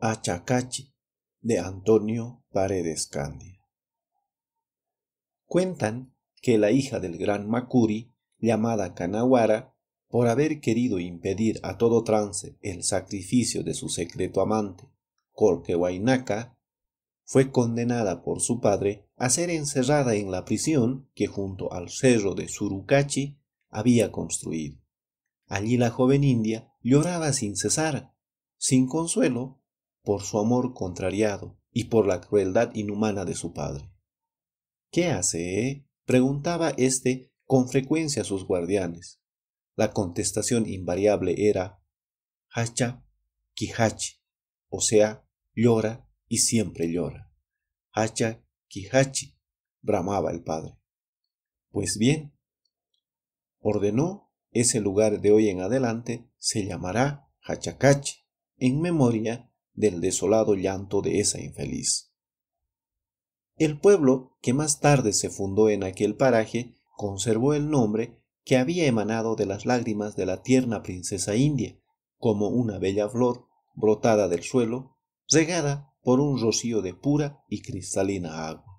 Achacachi de Antonio Paredes Candia. Cuentan que la hija del gran Macuri, llamada Kanawara, por haber querido impedir a todo trance el sacrificio de su secreto amante, Korkewainaka, fue condenada por su padre a ser encerrada en la prisión que junto al cerro de Surucachi había construido. Allí la joven india lloraba sin cesar, sin consuelo por su amor contrariado y por la crueldad inhumana de su padre. ¿Qué hace, eh? preguntaba éste con frecuencia a sus guardianes. La contestación invariable era Hacha Kihachi, o sea, llora y siempre llora. Hacha Kihachi, bramaba el padre. Pues bien, ordenó ese lugar de hoy en adelante se llamará Hachacachi, en memoria del desolado llanto de esa infeliz. El pueblo que más tarde se fundó en aquel paraje conservó el nombre que había emanado de las lágrimas de la tierna princesa india, como una bella flor brotada del suelo, regada por un rocío de pura y cristalina agua.